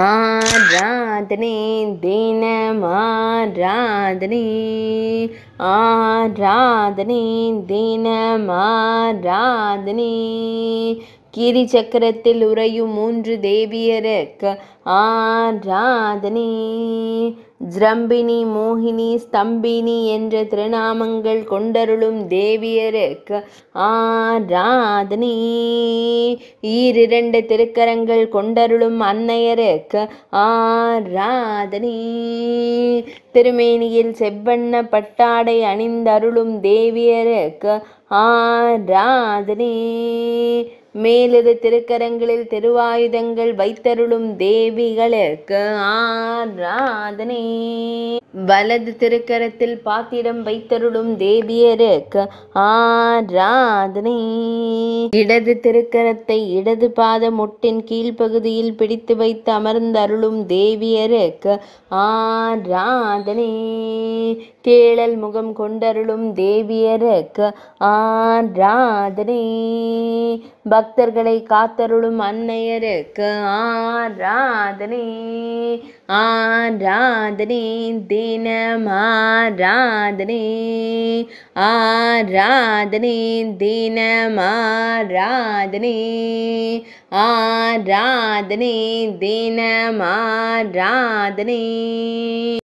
आराधने दीनमाराधने मा दीनमाराधने आ கீரி சக்கரத்தில் உறையும் மூன்று தேவியருக்கு ஆராதனி ஜிரம்பினி மோகினி ஸ்தம்பினி என்ற திருநாமங்கள் கொண்டருளும் தேவியருக்கு ஆராதனி ஈரிரண்டு திருக்கரங்கள் கொண்டருளும் அன்னையருக்கு ஆராதனி திருமேனியில் செவ்வண்ண பட்டாடை அணிந்தருளும் தேவியருக்கு ஆராதனி மேலிரு திருக்கரங்களில் திருவாயுதங்கள் வைத்தருளும் தேவிகளுக்கு ஆராதனை வலது திருக்கரத்தில் பாத்திரம் வைத்தருளும் தேவியருக்கு ஆராதனை இடது திருக்கரத்தை இடது பாத முட்டின் கீழ்ப்பகுதியில் பிடித்து வைத்து அமர்ந்தருளும் தேவியருக்கு ஆராதனை தேழல் முகம் கொண்டருளும் தேவியருக்கு ஆராதனை பக்தர்களை காத்தருளும் அன்னையருக்கு ஆராதனை ஆராதனை தினம் ஆராதனை ஆராதனை தினம் ஆராதனை ஆராதனை தினம் ஆராதனை